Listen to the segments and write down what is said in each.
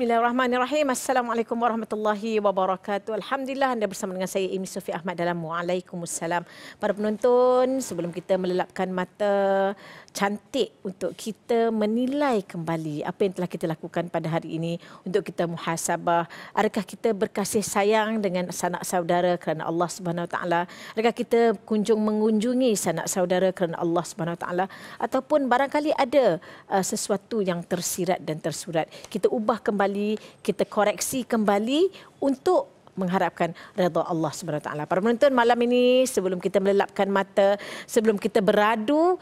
Bismillahirrahmanirrahim. Assalamualaikum warahmatullahi wabarakatuh. Alhamdulillah anda bersama dengan saya Imi Sofi Ahmad dalam Waalaikumsalam. Para penonton, sebelum kita melelapkan mata, cantik untuk kita menilai kembali apa yang telah kita lakukan pada hari ini untuk kita muhasabah. Adakah kita berkasih sayang dengan sanak saudara kerana Allah Subhanahu Wa Taala? Adakah kita kunjung mengunjungi sanak saudara kerana Allah Subhanahu Wa Taala? Ataupun barangkali ada uh, sesuatu yang tersirat dan tersurat. Kita ubah kembali, kita koreksi kembali untuk mengharapkan redha Allah subhanahu taala. Para penonton malam ini sebelum kita melelapkan mata, sebelum kita beradu,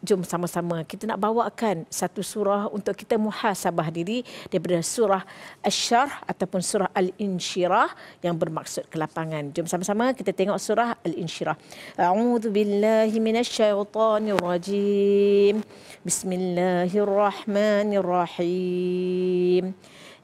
jom sama-sama kita nak bawakan satu surah untuk kita muhasabah diri daripada surah Asyarah ataupun surah al insyirah yang bermaksud kelapangan. Jom sama-sama kita tengok surah al insyirah A'udhu billahi minasyaitanirrajim. Bismillahirrahmanirrahim. Bismillahirrahmanirrahim.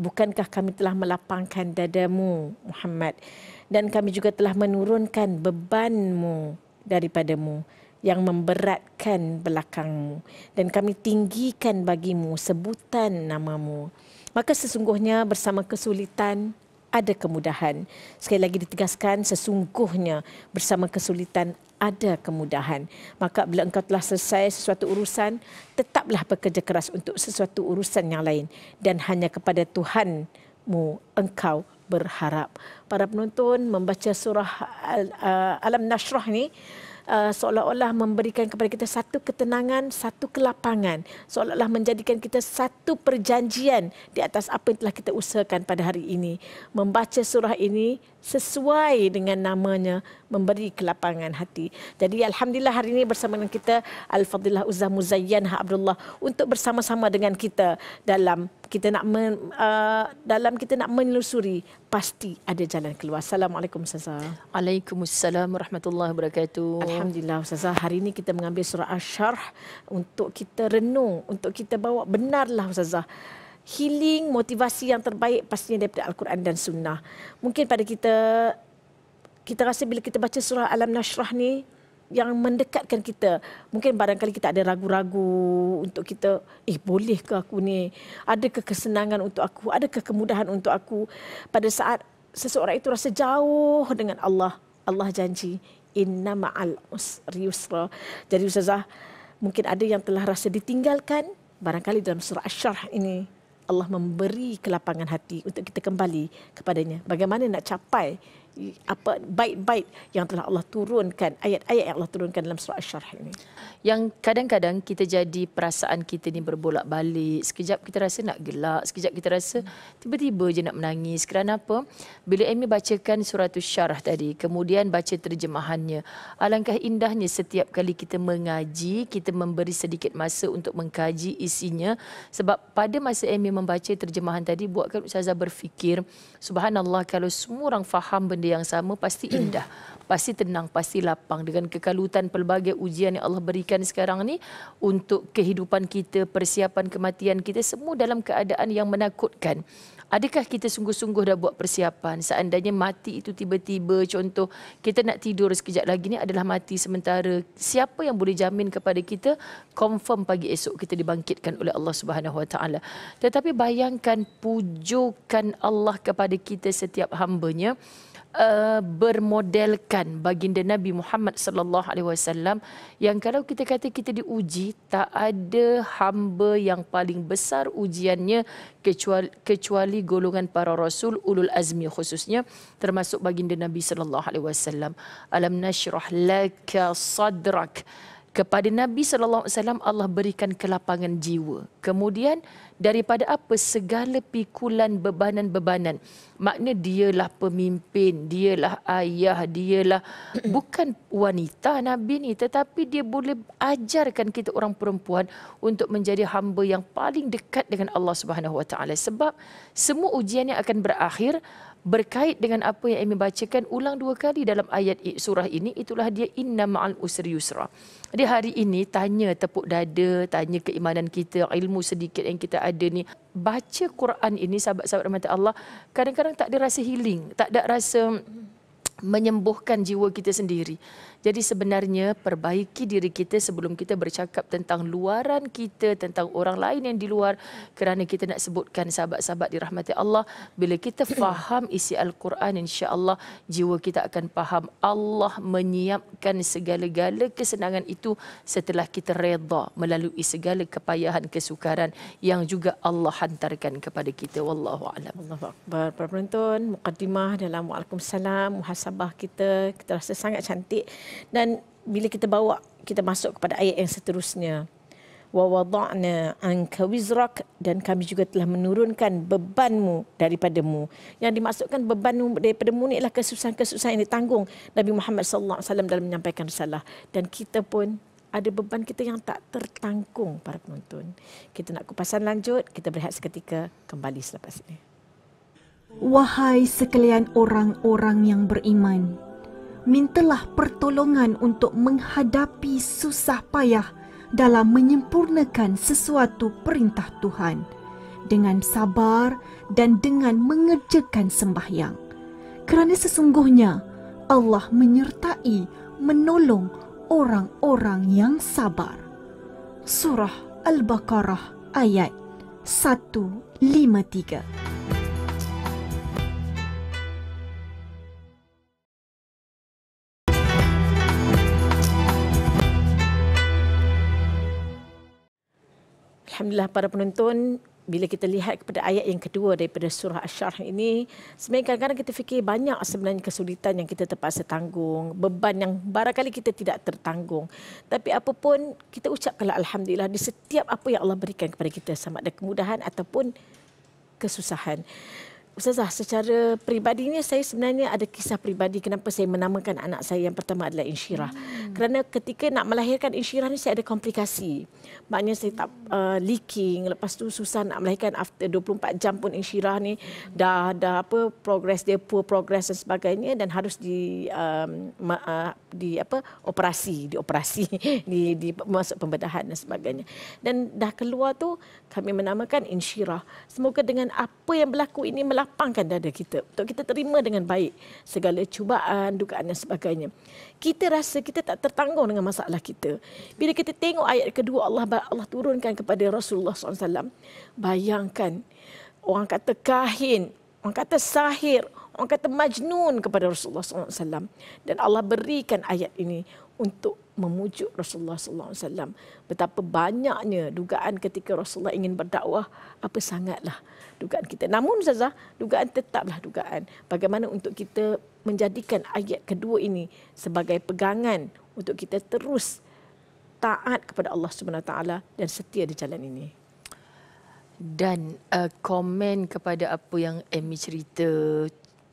bukankah kami telah melapangkan dadamu Muhammad dan kami juga telah menurunkan bebanmu daripadamu yang memberatkan belakangmu dan kami tinggikan bagimu sebutan namamu maka sesungguhnya bersama kesulitan ada kemudahan. Sekali lagi ditegaskan sesungguhnya bersama kesulitan ada kemudahan. Maka bila engkau telah selesai sesuatu urusan, tetaplah bekerja keras untuk sesuatu urusan yang lain. Dan hanya kepada Tuhanmu engkau berharap. Para penonton membaca surah Al- Al- uh, Al- Alam Nasrah ini, uh, seolah-olah memberikan kepada kita satu ketenangan, satu kelapangan, seolah-olah menjadikan kita satu perjanjian di atas apa yang telah kita usahakan pada hari ini. Membaca surah ini sesuai dengan namanya memberi kelapangan hati. Jadi alhamdulillah hari ini bersama dengan kita Al-Fadilah Uzzah Muzayyan ha Abdullah untuk bersama-sama dengan kita dalam kita nak men, uh, dalam kita nak menelusuri pasti ada jalan keluar. Assalamualaikum Ustazah. Waalaikumsalam warahmatullahi wabarakatuh. Alhamdulillah Ustazah, hari ini kita mengambil surah Asy-Syarh untuk kita renung, untuk kita bawa benarlah Ustazah. Healing motivasi yang terbaik pastinya daripada Al-Quran dan Sunnah. Mungkin pada kita kita rasa bila kita baca surah Alam Nashrah ni, yang mendekatkan kita. Mungkin barangkali kita ada ragu-ragu untuk kita, eh boleh ke aku ni? Adakah kesenangan untuk aku? Adakah kemudahan untuk aku? Pada saat seseorang itu rasa jauh dengan Allah, Allah janji inna ma'al usri yusra. Jadi ustazah, mungkin ada yang telah rasa ditinggalkan barangkali dalam surah asy-syarh ini Allah memberi kelapangan hati untuk kita kembali kepadanya. Bagaimana nak capai apa bait-bait yang telah Allah turunkan ayat-ayat yang Allah turunkan dalam surah Asy-Syarh ini. Yang kadang-kadang kita jadi perasaan kita ni berbolak-balik. Sekejap kita rasa nak gelak, sekejap kita rasa tiba-tiba je nak menangis. Kerana apa? Bila Amy bacakan surah Asy-Syarh tadi, kemudian baca terjemahannya. Alangkah indahnya setiap kali kita mengaji, kita memberi sedikit masa untuk mengkaji isinya sebab pada masa Amy membaca terjemahan tadi buatkan ustazah berfikir, subhanallah kalau semua orang faham benda yang sama pasti indah. Pasti tenang, pasti lapang dengan kekalutan pelbagai ujian yang Allah berikan sekarang ni untuk kehidupan kita, persiapan kematian kita semua dalam keadaan yang menakutkan. Adakah kita sungguh-sungguh dah buat persiapan? Seandainya mati itu tiba-tiba, contoh kita nak tidur sekejap lagi ni adalah mati sementara. Siapa yang boleh jamin kepada kita confirm pagi esok kita dibangkitkan oleh Allah Subhanahu Wa Tetapi bayangkan pujukan Allah kepada kita setiap hambanya uh, bermodelkan baginda Nabi Muhammad sallallahu alaihi wasallam yang kalau kita kata kita diuji tak ada hamba yang paling besar ujiannya kecuali, kecuali golongan para rasul ulul azmi khususnya termasuk baginda Nabi sallallahu alaihi wasallam alam nashrah laka sadrak kepada Nabi sallallahu alaihi wasallam Allah berikan kelapangan jiwa. Kemudian daripada apa segala pikulan bebanan-bebanan. Makna dialah pemimpin, dialah ayah, dialah bukan wanita Nabi ni tetapi dia boleh ajarkan kita orang perempuan untuk menjadi hamba yang paling dekat dengan Allah Subhanahu Wa Taala sebab semua ujian yang akan berakhir berkait dengan apa yang Amy bacakan ulang dua kali dalam ayat surah ini itulah dia inna ma'al usri yusra. Jadi hari ini tanya tepuk dada, tanya keimanan kita, ilmu sedikit yang kita ada ni. Baca Quran ini sahabat-sahabat rahmat Allah, kadang-kadang tak ada rasa healing, tak ada rasa menyembuhkan jiwa kita sendiri. Jadi sebenarnya perbaiki diri kita sebelum kita bercakap tentang luaran kita, tentang orang lain yang di luar kerana kita nak sebutkan sahabat-sahabat dirahmati Allah. Bila kita faham isi Al-Quran insya-Allah jiwa kita akan faham Allah menyiapkan segala-gala kesenangan itu setelah kita reda melalui segala kepayahan kesukaran yang juga Allah hantarkan kepada kita. Wallahu a'lam. Allahu akbar. mukadimah dalam Waalaikumsalam Muhasab nasabah kita, kita rasa sangat cantik dan bila kita bawa kita masuk kepada ayat yang seterusnya. Wa wada'na anka wizrak dan kami juga telah menurunkan bebanmu daripadamu. Yang dimaksudkan bebanmu daripadamu ni ialah kesusahan-kesusahan yang ditanggung Nabi Muhammad SAW dalam menyampaikan salah dan kita pun ada beban kita yang tak tertanggung para penonton. Kita nak kupasan lanjut, kita berehat seketika kembali selepas ini. Wahai sekalian orang-orang yang beriman, mintalah pertolongan untuk menghadapi susah payah dalam menyempurnakan sesuatu perintah Tuhan dengan sabar dan dengan mengerjakan sembahyang. Kerana sesungguhnya Allah menyertai menolong orang-orang yang sabar. Surah Al-Baqarah ayat 153. Alhamdulillah para penonton bila kita lihat kepada ayat yang kedua daripada surah Ash-Sharh ini, sebenarnya kadang-kadang kita fikir banyak sebenarnya kesulitan yang kita terpaksa tanggung, beban yang barangkali kita tidak tertanggung. Tapi apa pun kita ucapkanlah Alhamdulillah di setiap apa yang Allah berikan kepada kita, sama ada kemudahan ataupun kesusahan. Ustazah, secara peribadinya saya sebenarnya ada kisah peribadi kenapa saya menamakan anak saya yang pertama adalah Insyirah. Hmm. Kerana ketika nak melahirkan Insyirah ni saya ada komplikasi. Maknanya saya tak uh, leaking, lepas tu susah nak melahirkan after 24 jam pun Insyirah ni hmm. dah dah apa progress dia poor progress dan sebagainya dan harus di um, uh, di apa operasi di operasi di di masuk pembedahan dan sebagainya dan dah keluar tu kami menamakan insyirah semoga dengan apa yang berlaku ini melapangkan dada kita untuk kita terima dengan baik segala cubaan dukaan dan sebagainya kita rasa kita tak tertanggung dengan masalah kita bila kita tengok ayat kedua Allah Allah turunkan kepada Rasulullah SAW bayangkan orang kata kahin orang kata sahir, orang kata majnun kepada Rasulullah SAW. Dan Allah berikan ayat ini untuk memujuk Rasulullah SAW. Betapa banyaknya dugaan ketika Rasulullah ingin berdakwah, apa sangatlah dugaan kita. Namun Ustazah, dugaan tetaplah dugaan. Bagaimana untuk kita menjadikan ayat kedua ini sebagai pegangan untuk kita terus taat kepada Allah Subhanahu Wa Taala dan setia di jalan ini dan uh, komen kepada apa yang Amy cerita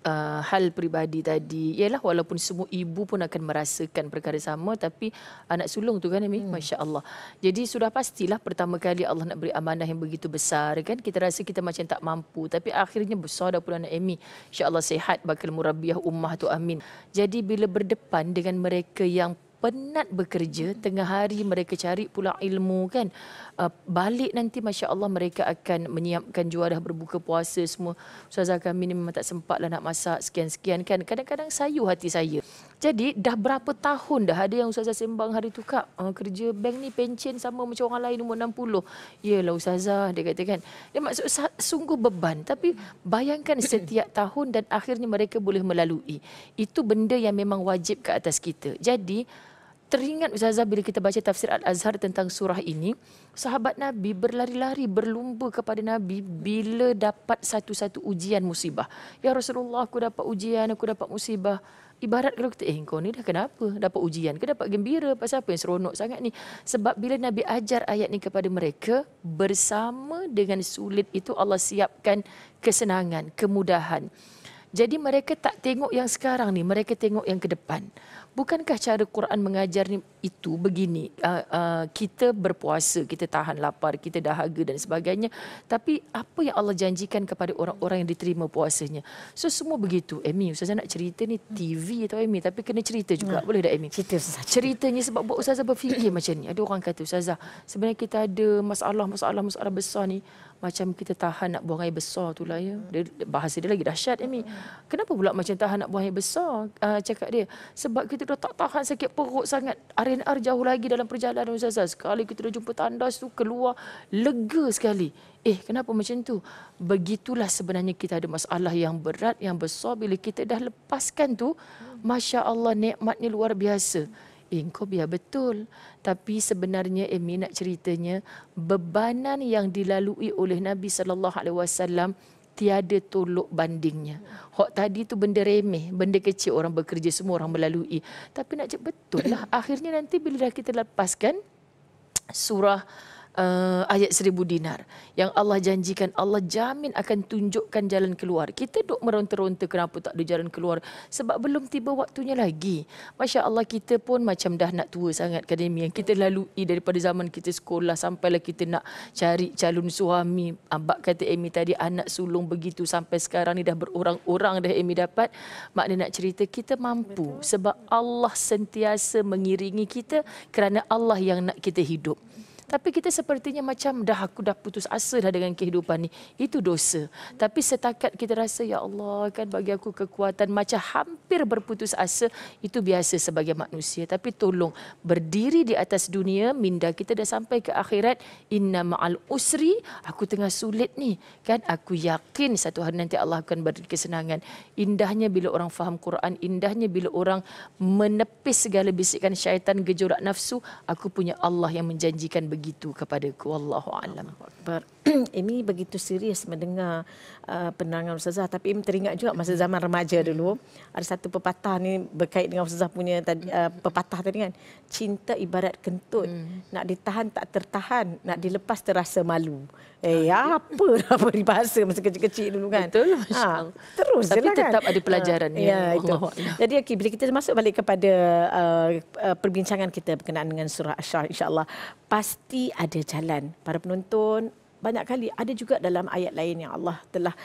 uh, hal peribadi tadi ialah walaupun semua ibu pun akan merasakan perkara sama tapi anak sulung tu kan Amy hmm. masya-Allah. Jadi sudah pastilah pertama kali Allah nak beri amanah yang begitu besar kan kita rasa kita macam tak mampu tapi akhirnya besar dah pula anak Amy. Insya-Allah sehat bakal murabbiah ummah tu amin. Jadi bila berdepan dengan mereka yang penat bekerja tengah hari mereka cari pula ilmu kan uh, balik nanti masya-Allah mereka akan menyiapkan juadah berbuka puasa semua ustazah kami ni memang tak lah nak masak sekian-sekian kan kadang-kadang sayu hati saya jadi dah berapa tahun dah ada yang ustazah sembang hari tu kak uh, kerja bank ni pencen sama macam orang lain umur 60 iyalah ustazah dia kata kan dia maksud sungguh beban tapi bayangkan setiap tahun dan akhirnya mereka boleh melalui itu benda yang memang wajib ke atas kita jadi teringat Ustazah bila kita baca tafsir Al-Azhar tentang surah ini, sahabat Nabi berlari-lari, berlumba kepada Nabi bila dapat satu-satu ujian musibah. Ya Rasulullah, aku dapat ujian, aku dapat musibah. Ibarat kalau kita, eh kau ni dah kenapa dapat ujian? Kau dapat gembira pasal apa yang seronok sangat ni? Sebab bila Nabi ajar ayat ni kepada mereka, bersama dengan sulit itu Allah siapkan kesenangan, kemudahan. Jadi mereka tak tengok yang sekarang ni, mereka tengok yang ke depan bukankah cara Quran mengajar ni itu begini uh, uh, kita berpuasa kita tahan lapar kita dahaga dan sebagainya tapi apa yang Allah janjikan kepada orang-orang yang diterima puasanya so semua begitu Amy ustazah nak cerita ni TV atau Amy tapi kena cerita juga nah. Hmm. boleh tak Amy cerita ceritanya sebab buat ustazah berfikir macam ni ada orang kata ustazah sebenarnya kita ada masalah masalah masalah besar ni macam kita tahan nak buang air besar tu lah ya. Dia, bahasa dia lagi dahsyat Amy. Kenapa pula macam tahan nak buang air besar? Uh, cakap dia. Sebab kita dah tak tahan sakit perut sangat. RNR jauh lagi dalam perjalanan Ustazah. Sekali kita dah jumpa tandas tu keluar lega sekali. Eh kenapa macam tu? Begitulah sebenarnya kita ada masalah yang berat, yang besar. Bila kita dah lepaskan tu, Masya Allah nikmatnya luar biasa. Eh, kau biar betul. Tapi sebenarnya Amy eh, nak ceritanya, bebanan yang dilalui oleh Nabi SAW, tiada tolok bandingnya. Hak tadi tu benda remeh, benda kecil orang bekerja semua orang melalui. Tapi nak cakap betul lah, akhirnya nanti bila dah kita lepaskan surah uh, ayat seribu dinar yang Allah janjikan Allah jamin akan tunjukkan jalan keluar kita dok meronta-ronta kenapa tak ada jalan keluar sebab belum tiba waktunya lagi Masya Allah kita pun macam dah nak tua sangat akademi yang kita lalui daripada zaman kita sekolah sampai sampailah kita nak cari calon suami abak kata Emi tadi anak sulung begitu sampai sekarang ni dah berorang-orang dah Emi dapat makna nak cerita kita mampu Betul. sebab Allah sentiasa mengiringi kita kerana Allah yang nak kita hidup. Tapi kita sepertinya macam dah aku dah putus asa dah dengan kehidupan ni. Itu dosa. Tapi setakat kita rasa ya Allah kan bagi aku kekuatan macam hampir berputus asa, itu biasa sebagai manusia. Tapi tolong berdiri di atas dunia, minda kita dah sampai ke akhirat, inna ma'al usri, aku tengah sulit ni. Kan aku yakin satu hari nanti Allah akan beri kesenangan. Indahnya bila orang faham Quran, indahnya bila orang menepis segala bisikan syaitan gejolak nafsu, aku punya Allah yang menjanjikan begitu kepadaku wallahu alam. Ini begitu serius mendengar uh, penerangan ustazah tapi Amy teringat juga masa zaman remaja dulu ada satu pepatah ni berkait dengan ustazah punya tadi uh, pepatah tadi kan cinta ibarat kentut hmm. nak ditahan tak tertahan nak dilepas terasa malu. Eh ya, apa apa di bahasa masa kecil-kecil dulu kan. Betul ha, Terus tapi kan? tetap kan? ada pelajaran ha, ya. ya itu. Jadi okey bila kita masuk balik kepada uh, uh, perbincangan kita berkenaan dengan surah Asy-Syah insya-Allah pasti ada jalan para penonton banyak kali ada juga dalam ayat lain yang Allah telah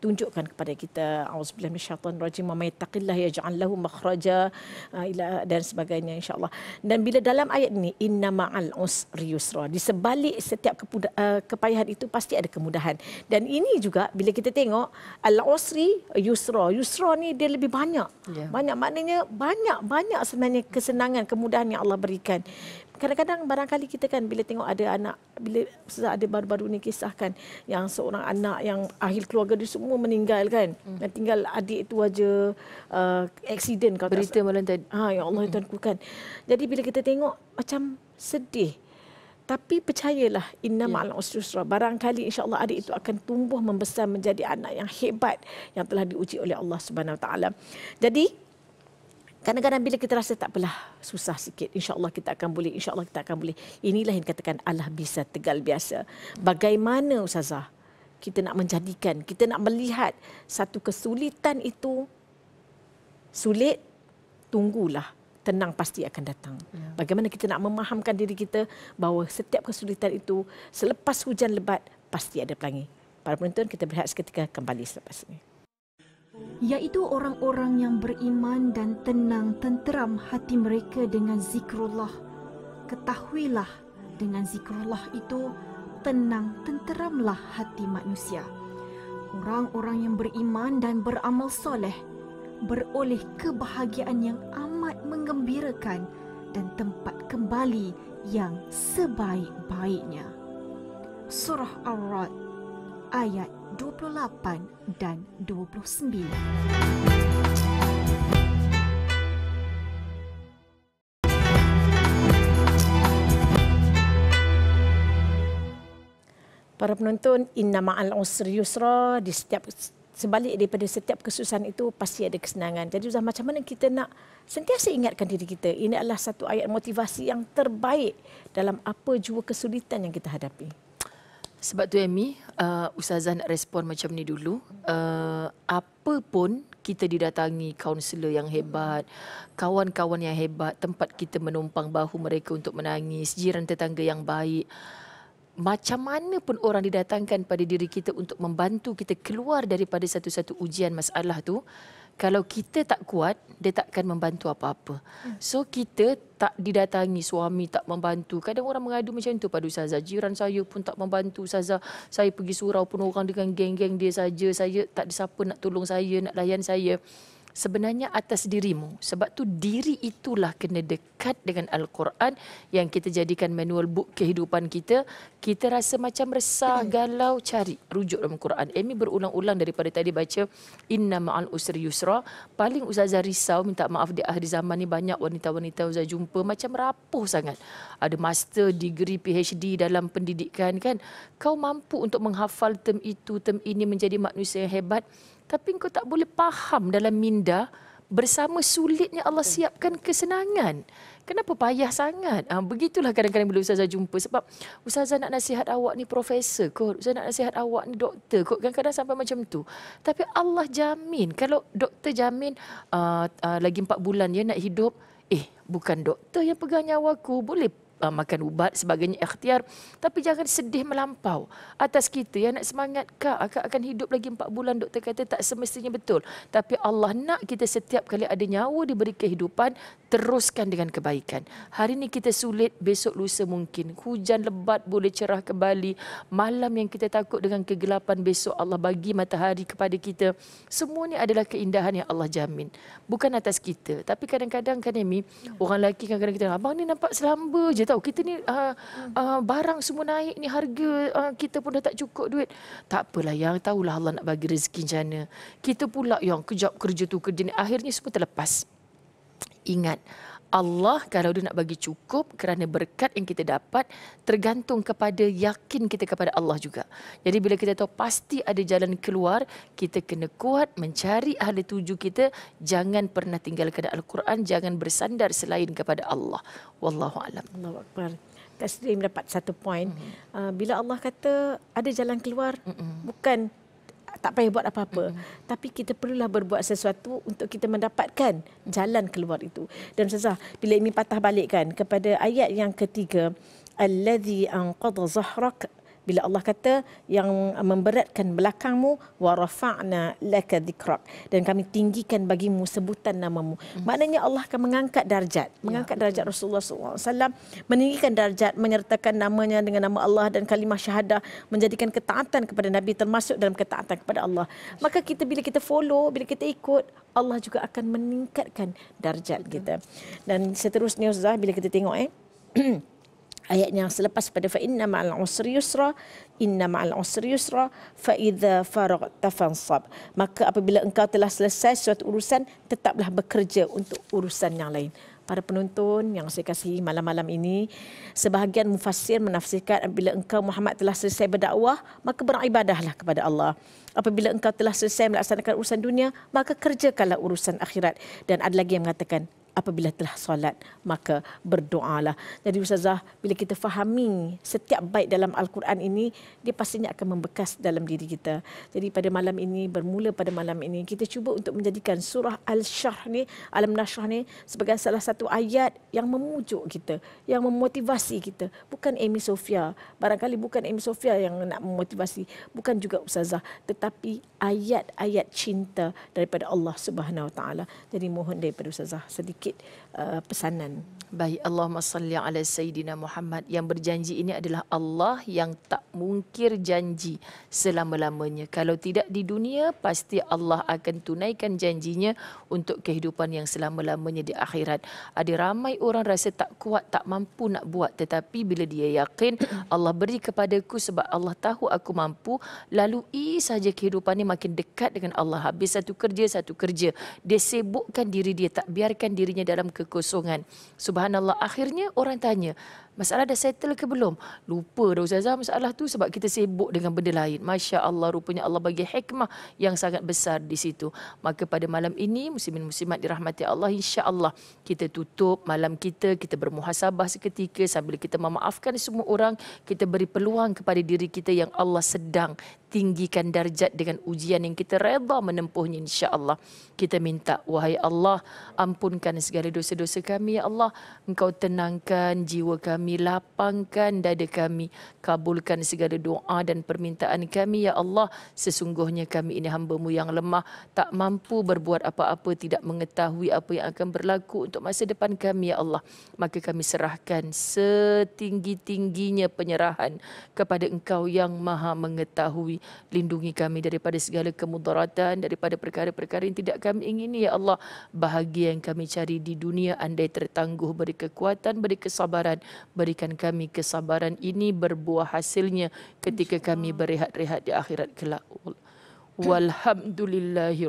tunjukkan kepada kita auzubillahi minasyaitan rajim wa may yattaqillah yaj'al lahu makhraja uh, ila dan sebagainya insyaallah dan bila dalam ayat ini inna ma'al usri yusra di sebalik setiap kepuda, uh, kepayahan itu pasti ada kemudahan dan ini juga bila kita tengok al usri yusra yusra ni dia lebih banyak yeah. banyak maknanya banyak banyak sebenarnya kesenangan kemudahan yang Allah berikan kadang-kadang barangkali kita kan bila tengok ada anak bila sudah ada baru-baru ni kisah kan yang seorang anak yang ahli keluarga dia semua meninggal kan hmm. dan tinggal adik itu aja uh, accident kau berita malam tadi ha ya Allah hmm. tuanku kan jadi bila kita tengok macam sedih tapi percayalah inna ya. ma'al usra barangkali insyaallah adik itu akan tumbuh membesar menjadi anak yang hebat yang telah diuji oleh Allah Subhanahu taala jadi Kadang-kadang bila kita rasa tak pelah susah sikit, insya-Allah kita akan boleh, insya-Allah kita akan boleh. Inilah yang katakan Allah bisa tegal biasa. Bagaimana ustazah kita nak menjadikan, kita nak melihat satu kesulitan itu sulit, tunggulah tenang pasti akan datang. Ya. Bagaimana kita nak memahamkan diri kita bahawa setiap kesulitan itu selepas hujan lebat pasti ada pelangi. Para penonton kita berehat seketika kembali selepas ini iaitu orang-orang yang beriman dan tenang tenteram hati mereka dengan zikrullah. Ketahuilah dengan zikrullah itu tenang tenteramlah hati manusia. Orang-orang yang beriman dan beramal soleh beroleh kebahagiaan yang amat mengembirakan dan tempat kembali yang sebaik-baiknya. Surah Ar-Ra'd 37 ayat 28 dan 29. Para penonton, inna ma'al usri yusra, di setiap sebalik daripada setiap kesusahan itu pasti ada kesenangan. Jadi Ustaz, macam mana kita nak sentiasa ingatkan diri kita? Ini adalah satu ayat motivasi yang terbaik dalam apa jua kesulitan yang kita hadapi. Sebab tu Amy, uh, Ustazah nak respon macam ni dulu. Uh, apa pun kita didatangi kaunselor yang hebat, kawan-kawan yang hebat, tempat kita menumpang bahu mereka untuk menangis, jiran tetangga yang baik. Macam mana pun orang didatangkan pada diri kita untuk membantu kita keluar daripada satu-satu ujian masalah tu, kalau kita tak kuat dia takkan membantu apa-apa. Hmm. So kita tak didatangi suami tak membantu. Kadang orang mengadu macam tu pada Ustazah. Jiran saya pun tak membantu Saza Saya pergi surau pun orang dengan geng-geng dia saja. Saya tak ada siapa nak tolong saya, nak layan saya sebenarnya atas dirimu sebab tu diri itulah kena dekat dengan al-Quran yang kita jadikan manual book kehidupan kita kita rasa macam resah galau cari rujuk dalam Quran Amy berulang-ulang daripada tadi baca inna ma'al usri yusra paling ustazah risau minta maaf di akhir zaman ni banyak wanita-wanita ustazah jumpa macam rapuh sangat ada master degree PhD dalam pendidikan kan kau mampu untuk menghafal term itu term ini menjadi manusia yang hebat tapi engkau tak boleh faham dalam minda bersama sulitnya Allah siapkan kesenangan. Kenapa payah sangat? Ha, begitulah kadang-kadang bila Ustazah jumpa. Sebab Ustazah nak nasihat awak ni profesor kot. Ustazah nak nasihat awak ni doktor kot. Kadang-kadang sampai macam tu. Tapi Allah jamin. Kalau doktor jamin uh, uh, lagi empat bulan dia nak hidup. Eh, bukan doktor yang pegang nyawaku. Boleh uh, makan ubat sebagainya ikhtiar tapi jangan sedih melampau atas kita Yang nak semangat kak akak akan hidup lagi 4 bulan doktor kata tak semestinya betul tapi Allah nak kita setiap kali ada nyawa diberi kehidupan teruskan dengan kebaikan hari ni kita sulit besok lusa mungkin hujan lebat boleh cerah kembali malam yang kita takut dengan kegelapan besok Allah bagi matahari kepada kita semua ini adalah keindahan yang Allah jamin bukan atas kita tapi kadang-kadang kan Amy, ya. orang lelaki kadang-kadang kita abang ni nampak selamba je tahu kita ni uh, uh, barang semua naik ni harga uh, kita pun dah tak cukup duit. Tak apalah yang tahulah Allah nak bagi rezeki jana. Kita pula yang kejap kerja tu kerja ni akhirnya semua terlepas. Ingat Allah kalau dia nak bagi cukup kerana berkat yang kita dapat tergantung kepada yakin kita kepada Allah juga. Jadi bila kita tahu pasti ada jalan keluar, kita kena kuat mencari ahli tuju kita, jangan pernah tinggalkan Al-Quran, jangan bersandar selain kepada Allah. Wallahu a'lam. Allahu akbar. Kak Sri mendapat satu poin. Mm-hmm. Uh, bila Allah kata ada jalan keluar, bukan tak payah buat apa-apa mm-hmm. tapi kita perlulah berbuat sesuatu untuk kita mendapatkan jalan keluar itu dan sesah bila ini patah balikkan kepada ayat yang ketiga allazi anqadha zahrak bila Allah kata yang memberatkan belakangmu wa rafa'na laka dhikrak dan kami tinggikan bagimu sebutan namamu hmm. maknanya Allah akan mengangkat darjat ya, mengangkat ya. darjat Rasulullah SAW alaihi wasallam meninggikan darjat menyertakan namanya dengan nama Allah dan kalimah syahadah menjadikan ketaatan kepada nabi termasuk dalam ketaatan kepada Allah maka kita bila kita follow bila kita ikut Allah juga akan meningkatkan darjat kita dan seterusnya Ustaz bila kita tengok eh ayat yang selepas pada fa inna ma'al usri yusra inna ma'al usri yusra fa idza faragta fansab maka apabila engkau telah selesai suatu urusan tetaplah bekerja untuk urusan yang lain para penonton yang saya kasihi malam-malam ini sebahagian mufassir menafsirkan apabila engkau Muhammad telah selesai berdakwah maka beribadahlah kepada Allah apabila engkau telah selesai melaksanakan urusan dunia maka kerjakanlah urusan akhirat dan ada lagi yang mengatakan apabila telah solat maka berdoalah. Jadi ustazah bila kita fahami setiap bait dalam al-Quran ini dia pastinya akan membekas dalam diri kita. Jadi pada malam ini bermula pada malam ini kita cuba untuk menjadikan surah al-Syarh ni al-Nashrah ni sebagai salah satu ayat yang memujuk kita, yang memotivasi kita. Bukan Amy Sofia, barangkali bukan Amy Sofia yang nak memotivasi, bukan juga ustazah tetapi ayat-ayat cinta daripada Allah Subhanahu Wa Taala. Jadi mohon daripada ustazah sedikit sakit Uh, pesanan. Baik Allahumma salli ala Sayyidina Muhammad Yang berjanji ini adalah Allah yang tak mungkir janji selama-lamanya Kalau tidak di dunia pasti Allah akan tunaikan janjinya Untuk kehidupan yang selama-lamanya di akhirat Ada ramai orang rasa tak kuat, tak mampu nak buat Tetapi bila dia yakin Allah beri kepadaku sebab Allah tahu aku mampu Lalui saja kehidupan ini makin dekat dengan Allah Habis satu kerja, satu kerja Dia sibukkan diri dia, tak biarkan dirinya dalam kerja kekosongan. Subhanallah, akhirnya orang tanya, masalah dah settle ke belum? Lupa dah ustazah masalah tu sebab kita sibuk dengan benda lain. Masya-Allah rupanya Allah bagi hikmah yang sangat besar di situ. Maka pada malam ini muslimin muslimat dirahmati Allah insya-Allah kita tutup malam kita kita bermuhasabah seketika sambil kita memaafkan semua orang, kita beri peluang kepada diri kita yang Allah sedang tinggikan darjat dengan ujian yang kita reda menempuhnya insya-Allah. Kita minta wahai Allah ampunkan segala dosa-dosa kami ya Allah. Engkau tenangkan jiwa kami kami, lapangkan dada kami, kabulkan segala doa dan permintaan kami, Ya Allah. Sesungguhnya kami ini hambamu yang lemah, tak mampu berbuat apa-apa, tidak mengetahui apa yang akan berlaku untuk masa depan kami, Ya Allah. Maka kami serahkan setinggi-tingginya penyerahan kepada Engkau yang maha mengetahui. Lindungi kami daripada segala kemudaratan, daripada perkara-perkara yang tidak kami ingini, Ya Allah. Bahagia yang kami cari di dunia, andai tertangguh beri kekuatan, beri kesabaran, berikan kami kesabaran ini berbuah hasilnya ketika kami berehat-rehat di akhirat kelak. Walhamdulillahi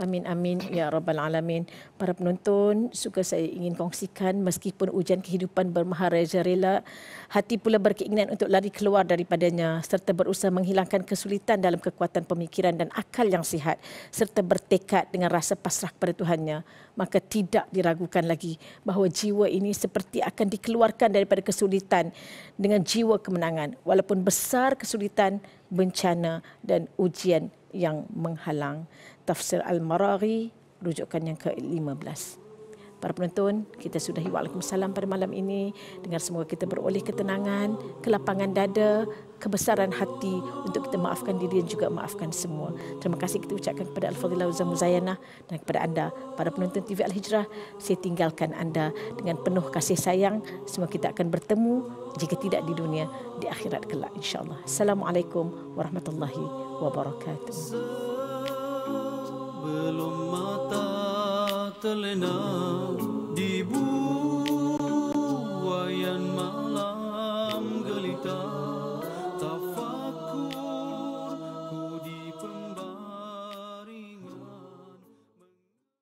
Amin amin ya rabbal alamin. Para penonton, suka saya ingin kongsikan meskipun ujian kehidupan bermaharaja rela, hati pula berkeinginan untuk lari keluar daripadanya serta berusaha menghilangkan kesulitan dalam kekuatan pemikiran dan akal yang sihat serta bertekad dengan rasa pasrah kepada Tuhannya. Maka tidak diragukan lagi bahawa jiwa ini seperti akan dikeluarkan daripada kesulitan dengan jiwa kemenangan walaupun besar kesulitan, bencana dan ujian yang menghalang tafsir Al-Maraghi rujukan yang ke-15. Para penonton, kita sudahi waalaikumsalam pada malam ini. Dengan semoga kita beroleh ketenangan, kelapangan dada, kebesaran hati untuk kita maafkan diri dan juga maafkan semua. Terima kasih kita ucapkan kepada Al-Fadhilah Uzzah Zayana, dan kepada anda. Para penonton TV Al-Hijrah, saya tinggalkan anda dengan penuh kasih sayang. Semoga kita akan bertemu jika tidak di dunia, di akhirat kelak insyaAllah. Assalamualaikum warahmatullahi wabarakatuh belum mata telena dibuka